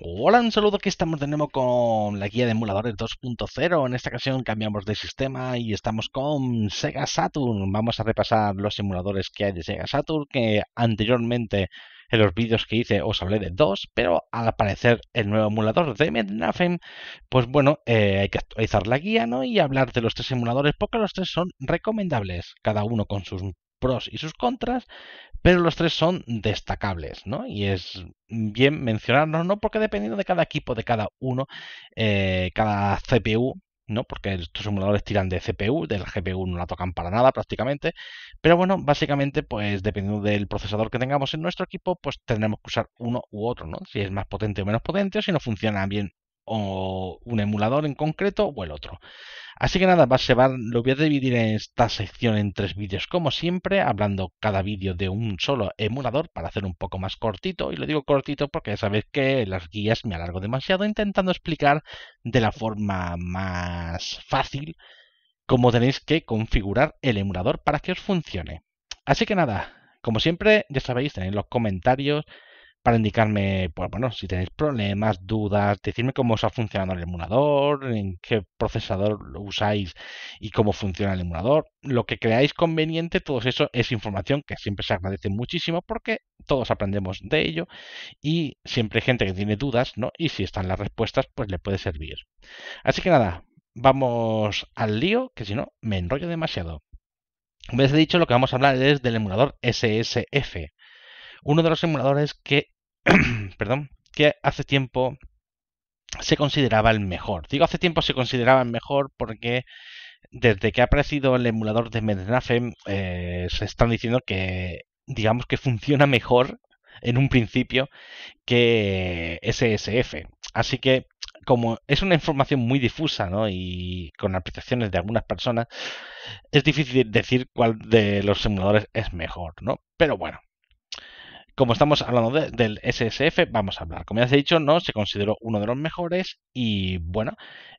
Hola, un saludo, aquí estamos de nuevo con la guía de emuladores 2.0. En esta ocasión cambiamos de sistema y estamos con Sega Saturn. Vamos a repasar los emuladores que hay de Sega Saturn, que anteriormente en los vídeos que hice os hablé de dos, pero al aparecer el nuevo emulador de Mednafem, pues bueno, eh, hay que actualizar la guía ¿no? y hablar de los tres emuladores, porque los tres son recomendables, cada uno con sus pros y sus contras, pero los tres son destacables, ¿no? Y es bien mencionarnos ¿no? Porque dependiendo de cada equipo, de cada uno, eh, cada CPU, ¿no? Porque estos emuladores tiran de CPU, del GPU no la tocan para nada prácticamente, pero bueno, básicamente, pues dependiendo del procesador que tengamos en nuestro equipo, pues tendremos que usar uno u otro, ¿no? Si es más potente o menos potente, o si no funciona bien o un emulador en concreto o el otro. Así que nada, va, lo voy a dividir en esta sección en tres vídeos como siempre, hablando cada vídeo de un solo emulador para hacer un poco más cortito. Y lo digo cortito porque ya sabéis que las guías me alargo demasiado intentando explicar de la forma más fácil cómo tenéis que configurar el emulador para que os funcione. Así que nada, como siempre, ya sabéis, tenéis los comentarios, para indicarme, pues bueno, si tenéis problemas, dudas, decirme cómo os ha funcionado el emulador, en qué procesador lo usáis y cómo funciona el emulador. Lo que creáis conveniente, todo eso es información que siempre se agradece muchísimo porque todos aprendemos de ello y siempre hay gente que tiene dudas, ¿no? Y si están las respuestas, pues le puede servir. Así que nada, vamos al lío, que si no, me enrollo demasiado. Como les he dicho, lo que vamos a hablar es del emulador SSF, uno de los emuladores que, perdón, que hace tiempo se consideraba el mejor. Digo hace tiempo se consideraba el mejor porque desde que ha aparecido el emulador de Mednafen eh, se están diciendo que digamos que funciona mejor en un principio que SSF. Así que como es una información muy difusa ¿no? y con apreciaciones de algunas personas, es difícil decir cuál de los emuladores es mejor, ¿no? Pero bueno, como estamos hablando del SSF, vamos a hablar. Como ya os he dicho, no se consideró uno de los mejores y bueno,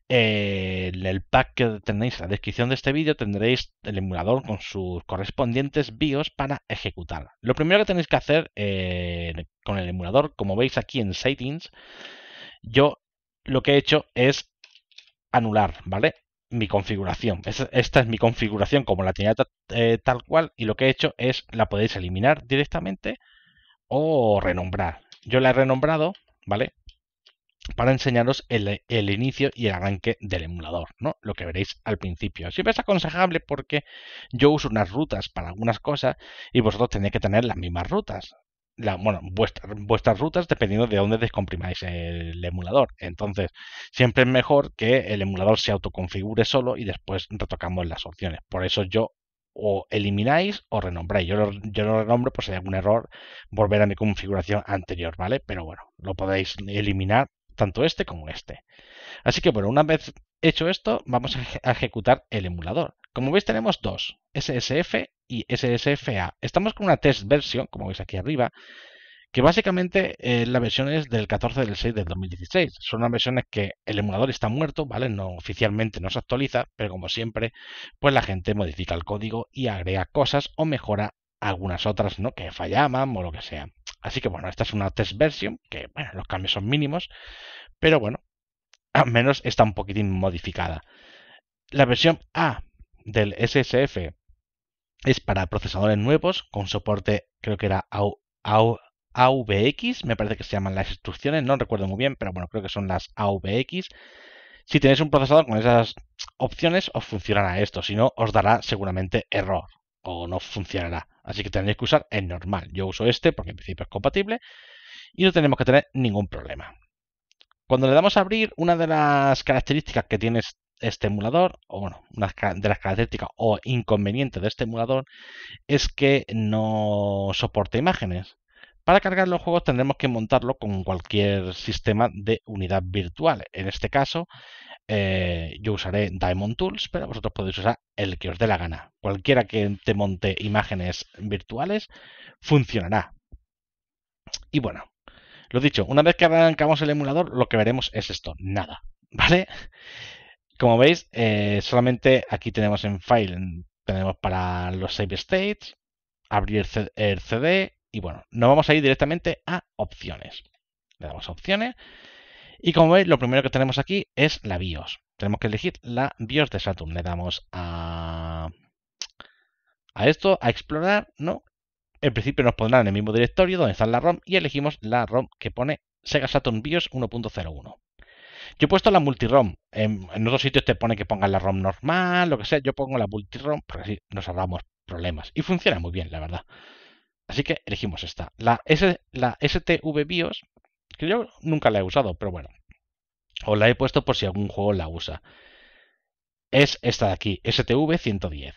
en eh, el pack que tenéis en la descripción de este vídeo tendréis el emulador con sus correspondientes BIOS para ejecutar. Lo primero que tenéis que hacer eh, con el emulador, como veis aquí en Settings, yo lo que he hecho es anular, ¿vale? mi configuración. Esta, es mi configuración como la tenía eh, tal cual y lo que he hecho es la podéis eliminar directamente o renombrar. Yo la he renombrado, ¿vale? Para enseñaros el, inicio y el arranque del emulador, ¿no? Lo que veréis al principio. Siempre es aconsejable porque yo uso unas rutas para algunas cosas y vosotros tenéis que tener las mismas rutas. La, bueno, vuestras rutas dependiendo de dónde descomprimáis el emulador. Entonces, siempre es mejor que el emulador se autoconfigure solo y después retocamos las opciones. Por eso yo o elimináis o renombráis. Yo lo, renombro por si hay algún error, volver a mi configuración anterior, ¿vale? Pero bueno, lo podéis eliminar tanto este como este. Así que bueno, una vez hecho esto, vamos a ejecutar el emulador. Como veis tenemos dos, SSF y SSFA. Estamos con una test version, como veis aquí arriba, que básicamente eh, la versión es del 14 del 6 del 2016. Son unas versiones que el emulador está muerto, ¿vale? No oficialmente no se actualiza, pero como siempre, pues la gente modifica el código y agrega cosas o mejora algunas otras, ¿no? Que fallaban o lo que sea. Así que bueno, esta es una test version, que bueno, los cambios son mínimos, pero bueno, al menos está un poquitín modificada. La versión A del SSF es para procesadores nuevos, con soporte, creo que era AU AVX, me parece que se llaman las instrucciones, no recuerdo muy bien, pero bueno, creo que son las AVX. Si tenéis un procesador con esas opciones, os funcionará esto, si no, os dará seguramente error o no funcionará. Así que tenéis que usar el normal. Yo uso este porque en principio es compatible y no tenemos que tener ningún problema. Cuando le damos a abrir, una de las características que tiene este emulador, o bueno, una de las características o inconvenientes de este emulador, es que no soporta imágenes. Para cargar los juegos tendremos que montarlo con cualquier sistema de unidad virtual. En este caso, eh, yo usaré Diamond Tools, pero vosotros podéis usar el que os dé la gana. Cualquiera que te monte imágenes virtuales funcionará. Y bueno, lo dicho, una vez que arrancamos el emulador, lo que veremos es esto, nada, ¿vale? Como veis, eh, solamente aquí tenemos en file, tenemos para los save states, abrir el CD, y bueno, nos vamos a ir directamente a opciones. Le damos a opciones. Y como veis, lo primero que tenemos aquí es la BIOS. Tenemos que elegir la BIOS de Saturn. Le damos a, a esto, a explorar, ¿no? En principio nos pondrá en el mismo directorio donde está la ROM y elegimos la ROM que pone Sega Saturn BIOS 1.01. Yo he puesto la multirom. En, en otros sitios te pone que pongas la ROM normal, lo que sea. Yo pongo la multirom porque así nos ahorramos problemas. Y funciona muy bien, la verdad. Así que elegimos esta. La, la STV BIOS, que yo nunca la he usado, pero bueno. Os la he puesto por si algún juego la usa. Es esta de aquí, STV 110.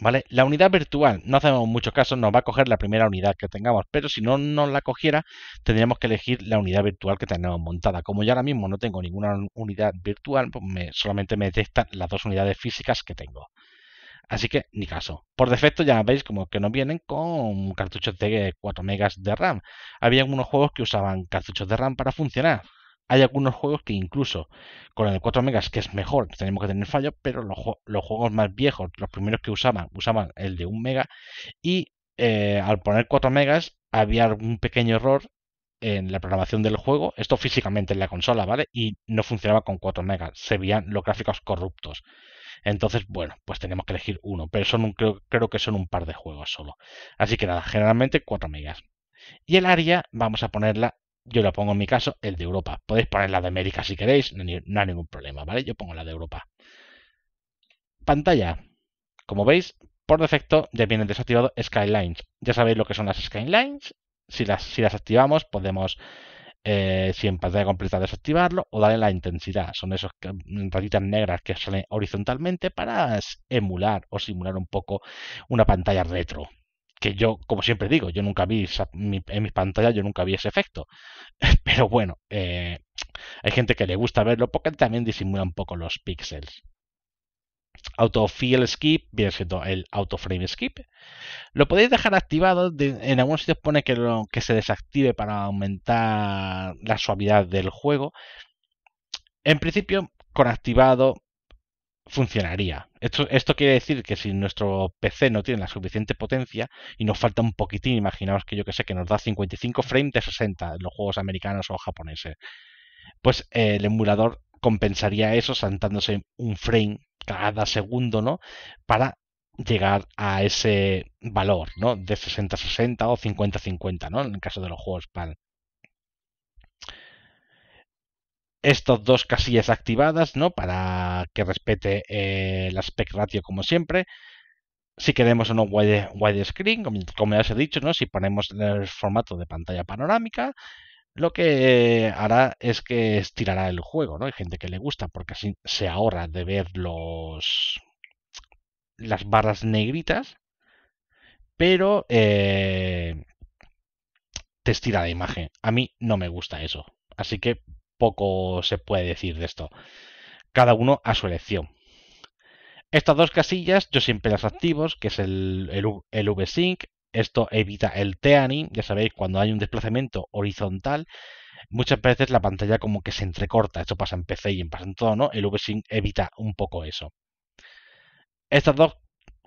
¿Vale? La unidad virtual, no hacemos mucho caso, nos va a coger la primera unidad que tengamos, pero si no nos la cogiera, tendríamos que elegir la unidad virtual que tenemos montada. Como yo ahora mismo no tengo ninguna unidad virtual, pues me, solamente me detectan las dos unidades físicas que tengo. Así que ni caso. Por defecto ya veis como que no vienen con cartuchos de 4 megas de RAM. Había algunos juegos que usaban cartuchos de RAM para funcionar. Hay algunos juegos que incluso con el de 4 megas, que es mejor, tenemos que tener fallo, pero los, juegos más viejos, los primeros que usaban, usaban el de 1 mega y eh, al poner 4 megas había algún pequeño error en la programación del juego, esto físicamente en la consola, ¿vale? Y no funcionaba con 4 megas, se veían los gráficos corruptos. Entonces, bueno, pues tenemos que elegir uno, pero son creo, creo que son un par de juegos solo. Así que nada, generalmente 4 megas. Y el área vamos a ponerla yo la pongo en mi caso, el de Europa. Podéis poner la de América si queréis, no, hay ningún problema, ¿vale? Yo pongo la de Europa. Pantalla. Como veis, por defecto ya viene desactivado Skylines. Ya sabéis lo que son las Skylines. Si las, si las activamos podemos eh, si en pantalla completa desactivarlo o darle la intensidad. Son esas mm, rayitas negras que salen horizontalmente para emular o simular un poco una pantalla retro. Que yo, como siempre digo, yo nunca vi en mis pantallas, yo nunca vi ese efecto. Pero bueno, eh, hay gente que le gusta verlo porque también disimula un poco los píxeles autofill skip viene siendo el autoframe skip. Lo podéis dejar activado. en algunos sitios pone que, que se desactive para aumentar la suavidad del juego. En principio, con activado funcionaría. Esto, esto quiere decir que si nuestro PC no tiene la suficiente potencia y nos falta un poquitín, imaginaos que yo que sé, que nos da 55 frames de 60 en los juegos americanos o japoneses, pues el emulador compensaría eso saltándose un frame cada segundo, ¿no? Para llegar a ese valor, ¿no? De 60-60 o 50-50, ¿no? En el caso de los juegos PAL. Estas dos casillas activadas, ¿no? Para que respete eh, el aspect ratio como siempre. Si queremos un no widescreen, wide como ya os he dicho, ¿no? Si ponemos el formato de pantalla panorámica, lo que hará es que estirará el juego, ¿no? Hay gente que le gusta porque así se ahorra de ver los las barras negritas, pero eh, te estira la imagen. A mí no me gusta eso, así que poco se puede decir de esto. Cada uno a su elección. Estas dos casillas yo siempre las activo, que es el, el, el VSync esto evita el Teani, ya sabéis, cuando hay un desplazamiento horizontal, muchas veces la pantalla como que se entrecorta. Esto pasa en PC y en pasa en todo, ¿no? El sync evita un poco eso. Estas dos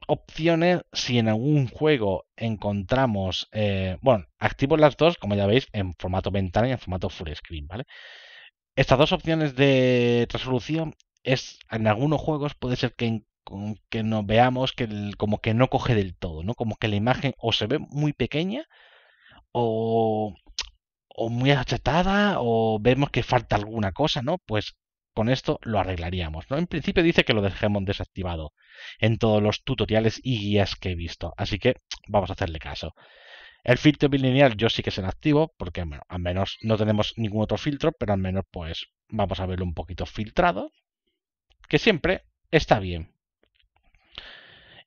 opciones, si en algún juego encontramos, eh, bueno, activo las dos, como ya veis, en formato ventana y en formato full screen, ¿vale? Estas dos opciones de resolución es en algunos juegos puede ser que que no veamos que como que no coge del todo, ¿no? Como que la imagen o se ve muy pequeña o, o muy achetada o vemos que falta alguna cosa, ¿no? Pues con esto lo arreglaríamos, En principio dice que lo dejemos desactivado en todos los tutoriales y guías que he visto, así que vamos a hacerle caso. El filtro bilineal yo sí que se en activo, porque bueno, al menos no tenemos ningún otro filtro, pero al menos pues vamos a verlo un poquito filtrado, que siempre está bien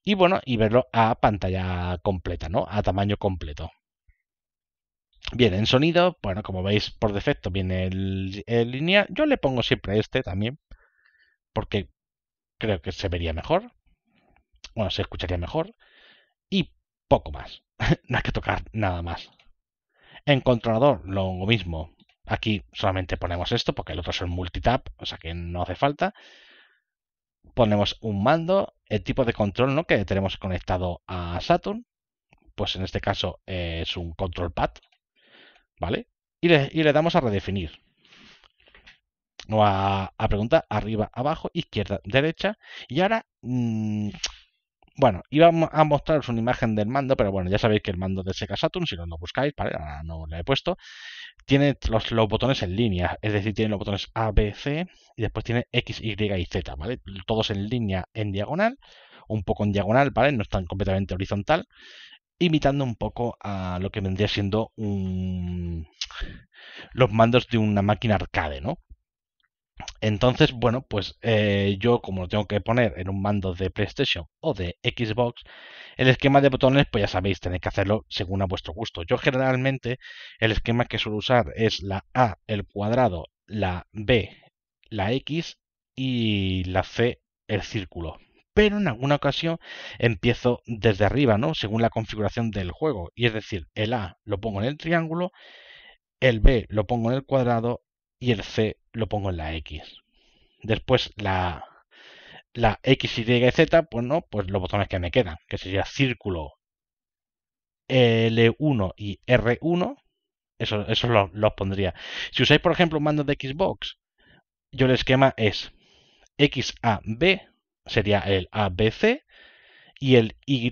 y bueno, y verlo a pantalla completa, ¿no? A tamaño completo. Bien, en sonido, bueno, como veis por defecto viene el, línea lineal. Yo le pongo siempre este también, porque creo que se vería mejor. Bueno, se escucharía mejor. Y poco más. no hay que tocar nada más. En controlador, lo mismo. Aquí solamente ponemos esto, porque el otro es multitap, o sea que no hace falta. Ponemos un mando, el tipo de control ¿no? que tenemos conectado a Saturn, pues en este caso eh, es un control pad, ¿vale? Y le, damos a redefinir. O a, a, pregunta arriba, abajo, izquierda, derecha. Y ahora mm, bueno, iba a mostraros una imagen del mando, pero bueno, ya sabéis que el mando de Sega Saturn, si no lo buscáis, ¿vale? no lo he puesto. Tiene los, botones en línea, es decir, tiene los botones A, B, C y después tiene X, Y y Z, ¿vale? Todos en línea en diagonal, un poco en diagonal, ¿vale? No están completamente horizontal, imitando un poco a lo que vendría siendo un... los mandos de una máquina arcade, ¿no? Entonces, bueno, pues eh, yo como lo tengo que poner en un mando de PlayStation o de Xbox, el esquema de botones, pues ya sabéis, tenéis que hacerlo según a vuestro gusto. Yo generalmente el esquema que suelo usar es la A, el cuadrado, la B, la X y la C, el círculo. Pero en alguna ocasión empiezo desde arriba, ¿no? Según la configuración del juego. Y es decir, el A lo pongo en el triángulo, el B lo pongo en el cuadrado y el C lo pongo en la X. Después la, la X, Y, Z, pues no, pues los botones que me quedan, que sería círculo L1 y R1, eso, eso los, pondría. Si usáis, por ejemplo, un mando de Xbox, yo el esquema es XAB, sería el ABC, y el Y,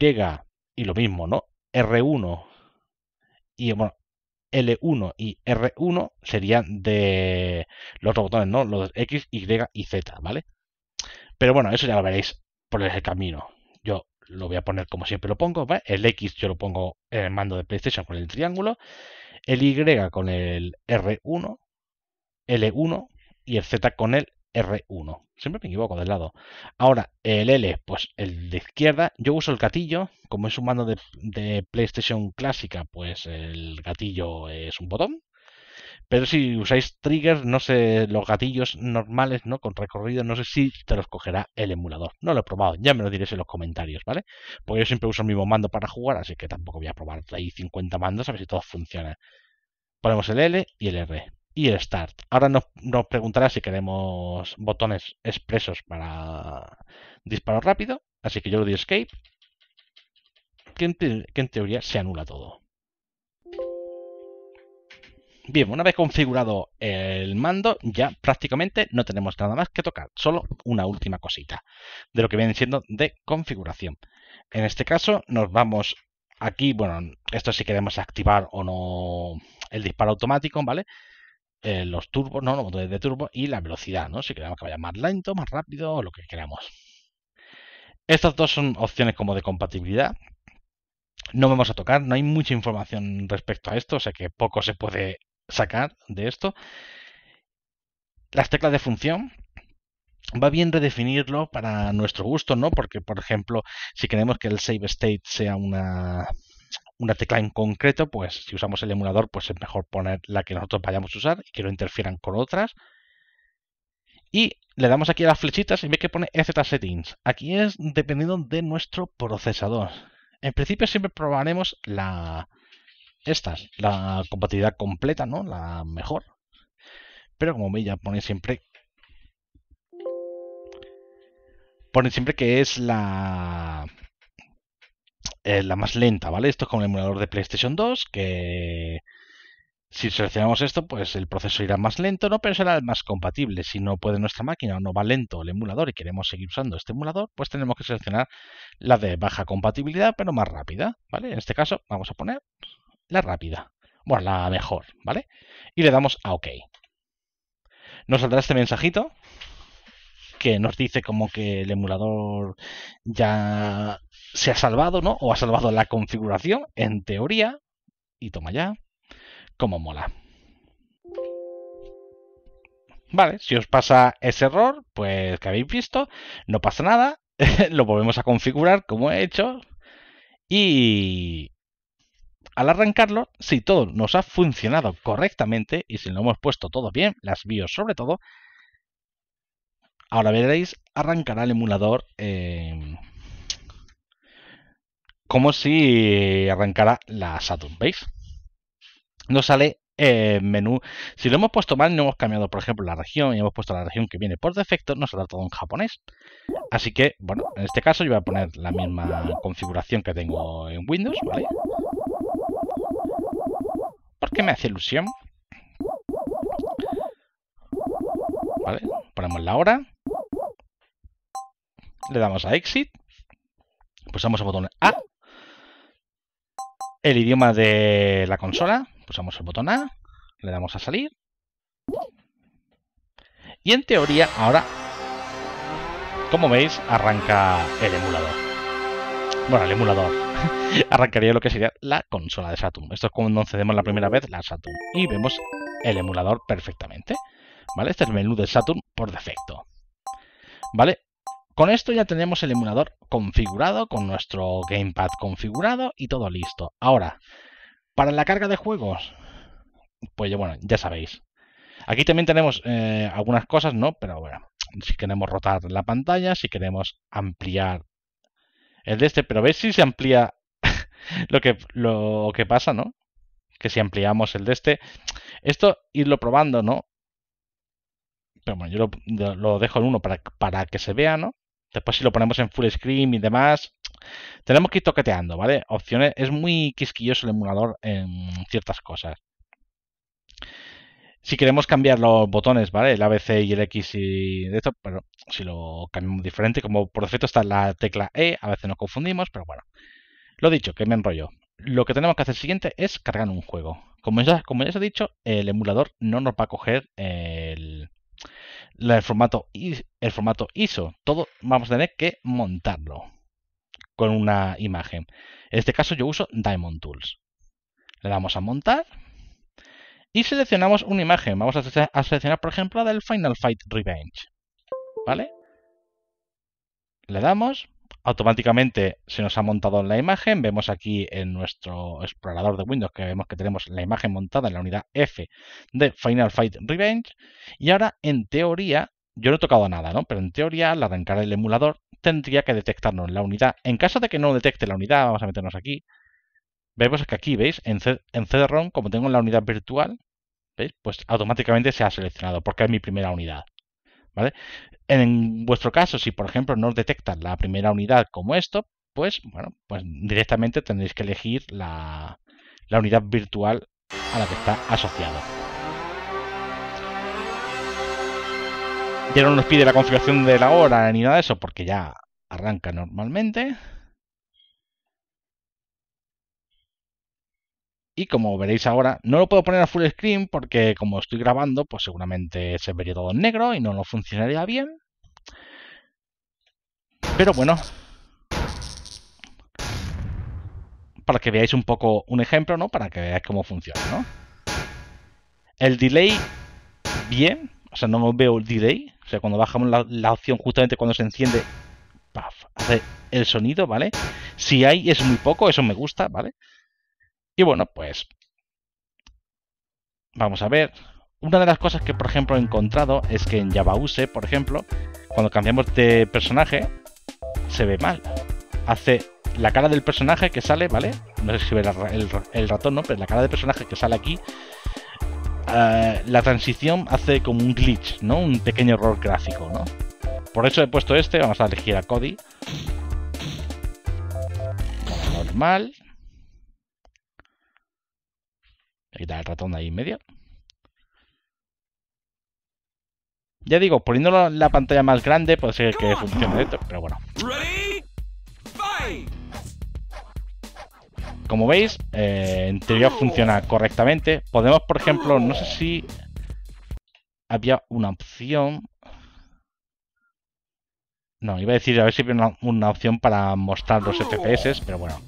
y lo mismo, ¿no? R1 y bueno, L1 y R1 serían de los dos botones, ¿no? Los X, Y y Z, ¿vale? Pero bueno, eso ya lo veréis por el camino. Yo lo voy a poner como siempre lo pongo, El X yo lo pongo en el mando de PlayStation con el triángulo, el Y con el R1, L1 y el Z con el R1. Siempre me equivoco del lado. Ahora, el L, pues el de izquierda. Yo uso el gatillo. Como es un mando de, PlayStation clásica, pues el gatillo es un botón. Pero si usáis triggers, no sé, los gatillos normales, ¿no? Con recorrido, no sé si te los cogerá el emulador. No lo he probado, ya me lo diréis en los comentarios, ¿vale? Porque yo siempre uso el mismo mando para jugar, así que tampoco voy a probar ahí 50 mandos a ver si todos funcionan. Ponemos el L y el R y Start. Ahora nos, nos preguntará si queremos botones expresos para disparo rápido, así que yo le doy Escape, que en, que en teoría se anula todo. Bien, una vez configurado el mando, ya prácticamente no tenemos nada más que tocar, solo una última cosita de lo que viene siendo de configuración. En este caso nos vamos aquí, bueno, esto si queremos activar o no el disparo automático, ¿vale? Eh, los turbos, no, los motores de turbo y la velocidad, ¿no? Si queremos que vaya más lento, más rápido o lo que queramos. Estas dos son opciones como de compatibilidad. No vamos a tocar, no hay mucha información respecto a esto, o sea que poco se puede sacar de esto. Las teclas de función, va bien redefinirlo para nuestro gusto, ¿no? Porque, por ejemplo, si queremos que el save state sea una una tecla en concreto, pues si usamos el emulador, pues es mejor poner la que nosotros vayamos a usar y que no interfieran con otras. Y le damos aquí a las flechitas y ve que pone EZ Settings. Aquí es dependiendo de nuestro procesador. En principio siempre probaremos la estas, la compatibilidad completa, ¿no? La mejor. Pero como veis ya pone siempre pone siempre que es la eh, la más lenta, ¿vale? Esto es con el emulador de PlayStation 2, que si seleccionamos esto, pues el proceso irá más lento, ¿no? Pero será el más compatible. Si no puede nuestra máquina o no va lento el emulador y queremos seguir usando este emulador, pues tenemos que seleccionar la de baja compatibilidad, pero más rápida, ¿vale? En este caso vamos a poner la rápida, bueno, la mejor, ¿vale? Y le damos a OK. Nos saldrá este mensajito que nos dice como que el emulador ya se ha salvado, ¿no? O ha salvado la configuración, en teoría, y toma ya, como mola. Vale, si os pasa ese error, pues que habéis visto, no pasa nada, lo volvemos a configurar como he hecho, y al arrancarlo, si todo nos ha funcionado correctamente y si lo hemos puesto todo bien, las BIOS sobre todo, Ahora veréis, arrancará el emulador eh, como si arrancara la Saturn. ¿Veis? No sale el eh, menú. Si lo hemos puesto mal, no hemos cambiado, por ejemplo, la región y hemos puesto la región que viene por defecto, nos saldrá todo en japonés. Así que, bueno, en este caso yo voy a poner la misma configuración que tengo en Windows, ¿vale? Porque me hace ilusión. Vale, ponemos la hora le damos a Exit, pulsamos el botón A, el idioma de la consola, pulsamos el botón A, le damos a salir, y en teoría ahora, como veis, arranca el emulador. Bueno, el emulador. Arrancaría lo que sería la consola de Saturn. Esto es cuando cedemos la primera vez la Saturn. Y vemos el emulador perfectamente. ¿Vale? Este es el menú de Saturn por defecto. ¿Vale? Con esto ya tenemos el emulador configurado, con nuestro gamepad configurado y todo listo. Ahora, para la carga de juegos, pues bueno, ya sabéis. Aquí también tenemos eh, algunas cosas, ¿no? Pero bueno, si queremos rotar la pantalla, si queremos ampliar el de este, pero veis si se amplía lo que, lo que pasa, ¿no? Que si ampliamos el de este, esto irlo probando, ¿no? Pero bueno, yo lo, lo dejo en uno para, para que se vea, ¿no? Después si lo ponemos en full screen y demás, tenemos que ir toqueteando, ¿vale? Opciones, es muy quisquilloso el emulador en ciertas cosas. Si queremos cambiar los botones, ¿vale? El ABC y el X y de esto, pero si lo cambiamos diferente, como por defecto está la tecla E, a veces nos confundimos, pero bueno. Lo dicho, que me enrollo. Lo que tenemos que hacer siguiente es cargar un juego. Como ya, como os he dicho, el emulador no nos va a coger eh, el formato, el formato ISO. Todo vamos a tener que montarlo con una imagen. En este caso yo uso Diamond Tools. Le damos a montar y seleccionamos una imagen. Vamos a seleccionar, por ejemplo, la del Final Fight Revenge. ¿Vale? Le damos automáticamente se nos ha montado la imagen. Vemos aquí en nuestro explorador de Windows que vemos que tenemos la imagen montada en la unidad F de Final Fight Revenge. Y ahora, en teoría, yo no he tocado nada, ¿no? Pero en teoría, al arrancar el emulador, tendría que detectarnos la unidad. En caso de que no detecte la unidad, vamos a meternos aquí. Vemos que aquí, ¿veis? En, CD-ROM, como tengo la unidad virtual, ¿veis? Pues automáticamente se ha seleccionado porque es mi primera unidad. ¿Vale? En vuestro caso, si por ejemplo no os detectan la primera unidad como esto, pues bueno, pues directamente tendréis que elegir la, la unidad virtual a la que está asociada. Ya no nos pide la configuración de la hora ni nada de eso, porque ya arranca normalmente. Y como veréis ahora, no lo puedo poner a full screen porque como estoy grabando, pues seguramente se vería todo en negro y no lo funcionaría bien. Pero bueno, para que veáis un poco un ejemplo, ¿no? Para que veáis cómo funciona, ¿no? El delay, bien, o sea, no veo el delay, o sea, cuando bajamos la, opción justamente cuando se enciende, ¡paf! hace el sonido, ¿vale? Si hay es muy poco, eso me gusta, ¿vale? Y bueno, pues vamos a ver. Una de las cosas que, por ejemplo, he encontrado es que en Yabause, por ejemplo, cuando cambiamos de personaje, se ve mal. Hace la cara del personaje que sale, ¿vale? No sé si ve el, ratón, ¿no? Pero la cara del personaje que sale aquí, eh, la transición hace como un glitch, ¿no? Un pequeño error gráfico, ¿no? Por eso he puesto este, vamos a elegir a Cody. Normal. Aquí está el ratón de ahí en medio. Ya digo, poniendo la pantalla más grande puede ser que funcione esto, pero bueno. Como veis, eh, en teoría funciona correctamente. Podemos, por ejemplo, no sé si había una opción. No, iba a decir a ver si había una opción para mostrar los FPS, pero bueno.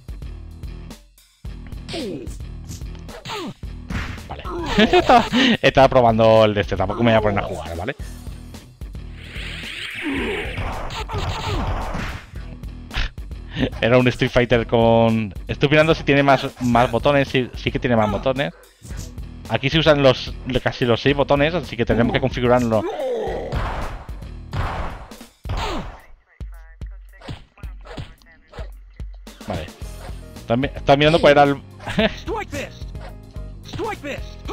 estaba, probando el de este, tampoco me voy a poner a jugar, ¿vale? Era un Street Fighter con... Estoy mirando si tiene más, más botones, sí, sí que tiene más botones. Aquí se usan los casi los seis botones, así que tendremos que configurarlo. Vale. Están mirando cuál era el...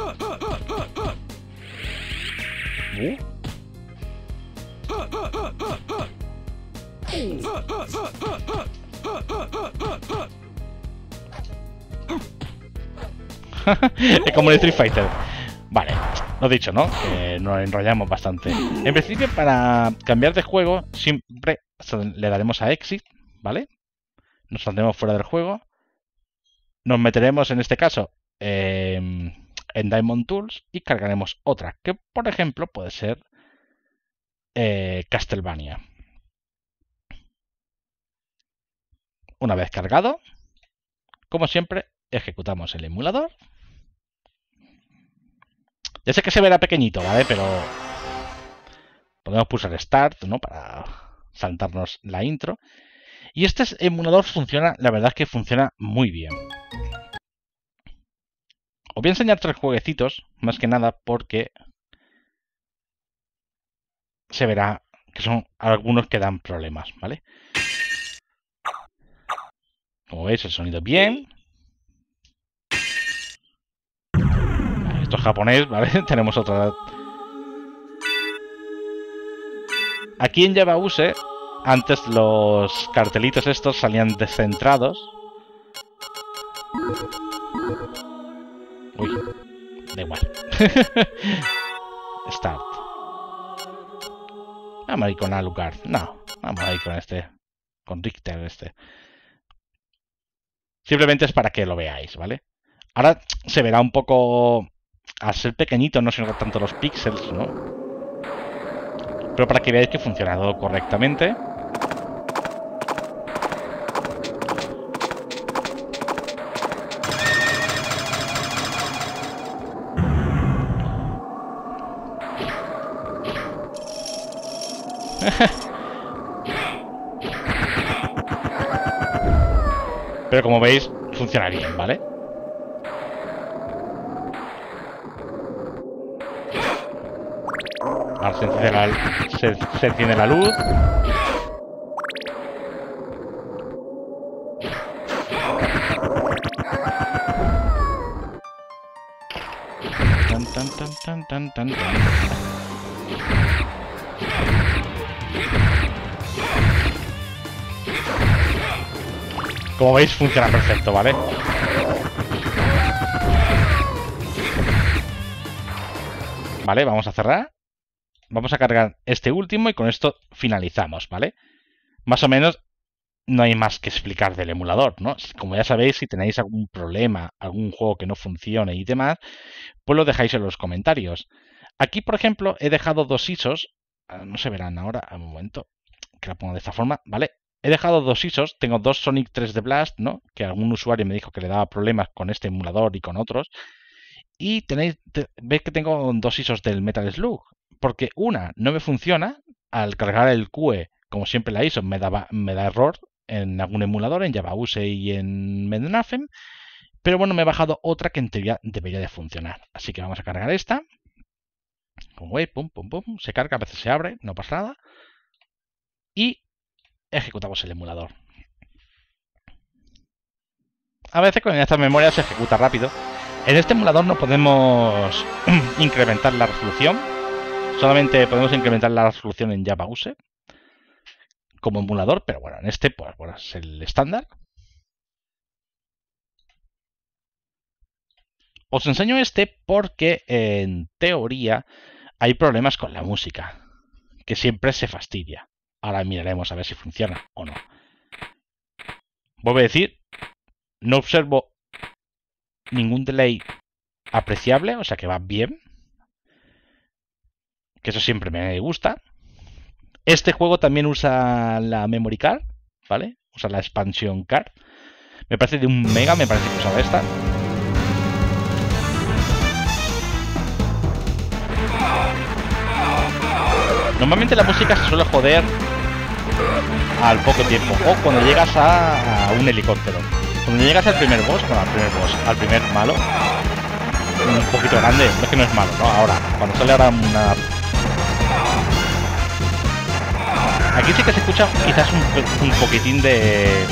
es como el Street Fighter. Vale, lo dicho, ¿no? nos enrollamos bastante. En principio, para cambiar de juego, siempre le daremos a Exit, ¿vale? Nos saldremos fuera del juego. Nos meteremos, en este caso, em, en Diamond Tools y cargaremos otra, que por ejemplo puede ser eh, Castlevania. Una vez cargado, como siempre, ejecutamos el emulador. Ya sé que se verá pequeñito, ¿vale? Pero podemos pulsar Start, ¿no? Para saltarnos la intro. Y este emulador funciona, la verdad es que funciona muy bien. Os voy a enseñar tres jueguecitos, más que nada porque se verá que son algunos que dan problemas, ¿vale? Como veis, el sonido bien. Esto es japonés, ¿vale? Tenemos otra... Aquí en Java antes los cartelitos estos salían descentrados, Start. Vamos a ir con Alucard. No, vamos a ir con este. Con Richter, este. Simplemente es para que lo veáis, ¿vale? Ahora se verá un poco... Al ser pequeñito no se notan tanto los píxeles, ¿no? Pero para que veáis que ha funcionado correctamente. Pero como veis, funciona bien, ¿vale? Ahora se se, se enciende la luz. tan tan tan tan tan tan Como veis, funciona perfecto, ¿vale? Vale, vamos a cerrar. Vamos a cargar este último y con esto finalizamos, ¿vale? Más o menos no hay más que explicar del emulador, ¿no? Como ya sabéis, si tenéis algún problema, algún juego que no funcione y demás, pues lo dejáis en los comentarios. Aquí, por ejemplo, he dejado dos ISOs, ah, no se verán ahora, un momento, que la pongo de esta forma, ¿vale? He dejado dos ISOs, tengo dos Sonic 3 de Blast, ¿no? Que algún usuario me dijo que le daba problemas con este emulador y con otros. Y tenéis, veis que tengo dos ISOs del Metal Slug, porque una no me funciona al cargar el QE, como siempre la ISO me, da error en algún emulador, en JavaUSE y en Mendenafem, Pero bueno, me he bajado otra que en teoría debería de funcionar. Así que vamos a cargar esta. como pum, pum, pum. Se carga, a veces se abre, no pasa nada. Y ejecutamos el emulador. A veces con estas memorias se ejecuta rápido. En este emulador no podemos incrementar la resolución. Solamente podemos incrementar la resolución en Java Use como emulador, pero bueno, en este pues, es el estándar. Os enseño este porque en teoría hay problemas con la música, que siempre se fastidia. Ahora miraremos a ver si funciona o no. Vuelvo a decir, no observo ningún delay apreciable, o sea que va bien. Que eso siempre me gusta. Este juego también usa la memory card, ¿vale? Usa la expansión card. Me parece de un mega, me parece que usaba esta. Normalmente la música se suele joder al poco tiempo o cuando llegas a, un helicóptero. Cuando llegas al primer boss, bueno, al primer boss, al primer malo, un poquito grande, no es que no es malo, ¿no? Ahora, cuando sale ahora una... Aquí sí que se escucha quizás un, poquitín de...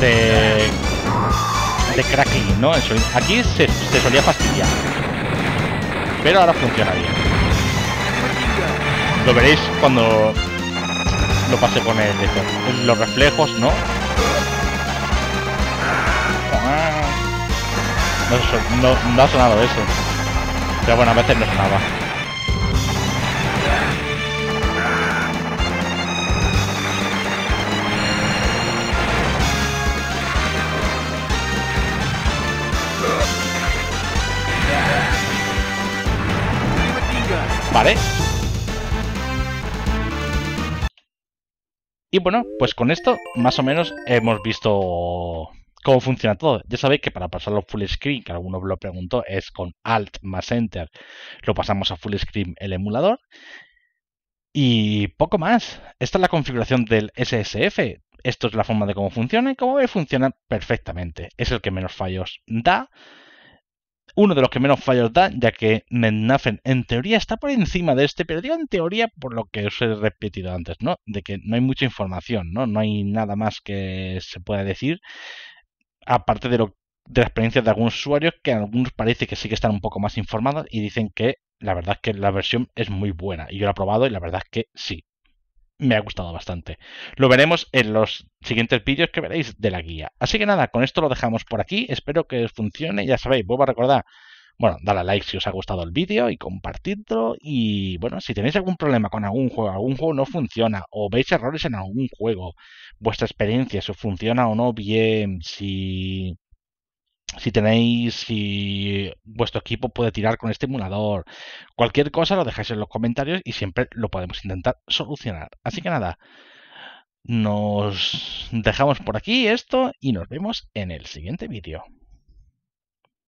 De... De cracking, ¿no? Aquí se, se solía fastidiar pero ahora funciona bien. Lo veréis cuando lo pase con el Los reflejos, ah. ¿no? No, no, ha sonado eso. Pero bueno, a veces no sonaba. Y bueno, pues con esto más o menos hemos visto cómo funciona todo. Ya sabéis que para pasarlo full screen, que alguno lo preguntó, es con Alt más Enter, lo pasamos a full screen el emulador. Y poco más. Esta es la configuración del SSF. Esto es la forma de cómo funciona y como veis funciona perfectamente. Es el que menos fallos da uno de los que menos fallos da, ya que Mennafen en teoría está por encima de este, pero digo en teoría por lo que os he repetido antes, ¿no? De que no hay mucha información, ¿no? No hay nada más que se pueda decir, aparte de, lo, de la experiencia de algunos usuarios, que algunos parece que sí que están un poco más informados y dicen que la verdad es que la versión es muy buena. Y yo la he probado y la verdad es que sí, me ha gustado bastante. Lo veremos en los siguientes vídeos que veréis de la guía. Así que nada, con esto lo dejamos por aquí. Espero que os funcione. Ya sabéis, vuelvo a recordar. Bueno, dale a like si os ha gustado el vídeo y compartidlo. Y bueno, si tenéis algún problema con algún juego, algún juego no funciona, o veis errores en algún juego, vuestra experiencia, si funciona o no bien, si si tenéis, si vuestro equipo puede tirar con este emulador, cualquier cosa lo dejáis en los comentarios y siempre lo podemos intentar solucionar. Así que nada, nos dejamos por aquí esto y nos vemos en el siguiente vídeo.